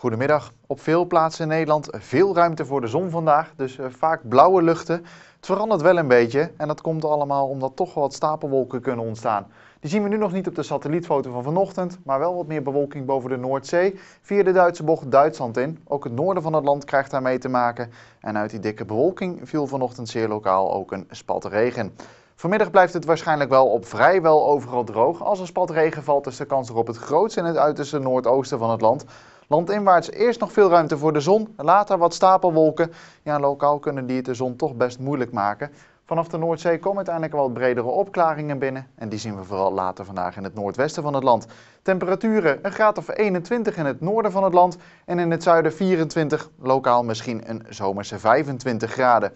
Goedemiddag. Op veel plaatsen in Nederland veel ruimte voor de zon vandaag, dus eh, vaak blauwe luchten. Het verandert wel een beetje en dat komt allemaal omdat toch wat stapelwolken kunnen ontstaan. Die zien we nu nog niet op de satellietfoto van vanochtend, maar wel wat meer bewolking boven de Noordzee via de Duitse bocht Duitsland in. Ook het noorden van het land krijgt daarmee te maken en uit die dikke bewolking viel vanochtend zeer lokaal ook een spat regen. Vanmiddag blijft het waarschijnlijk wel op vrijwel overal droog. Als er spat regen valt is de kans erop het grootste in het uiterste noordoosten van het land. Landinwaarts eerst nog veel ruimte voor de zon, later wat stapelwolken. Ja, lokaal kunnen die het de zon toch best moeilijk maken. Vanaf de Noordzee komen uiteindelijk wel wat bredere opklaringen binnen. En die zien we vooral later vandaag in het noordwesten van het land. Temperaturen een graad of 21 in het noorden van het land. En in het zuiden 24, lokaal misschien een zomerse 25 graden.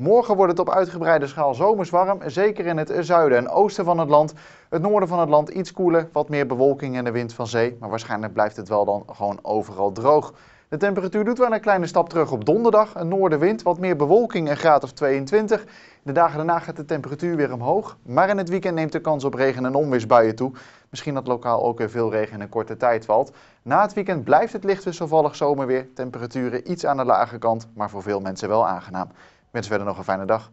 Morgen wordt het op uitgebreide schaal zomers warm, zeker in het zuiden en oosten van het land. Het noorden van het land iets koeler, wat meer bewolking en de wind van zee, maar waarschijnlijk blijft het wel dan gewoon overal droog. De temperatuur doet wel een kleine stap terug op donderdag. Een noordenwind, wat meer bewolking, een graad of 22. De dagen daarna gaat de temperatuur weer omhoog. Maar in het weekend neemt de kans op regen- en onweersbuien toe. Misschien dat lokaal ook weer veel regen in een korte tijd valt. Na het weekend blijft het licht wisselvallig zomerweer. Temperaturen iets aan de lage kant, maar voor veel mensen wel aangenaam. Mensen, verder nog een fijne dag.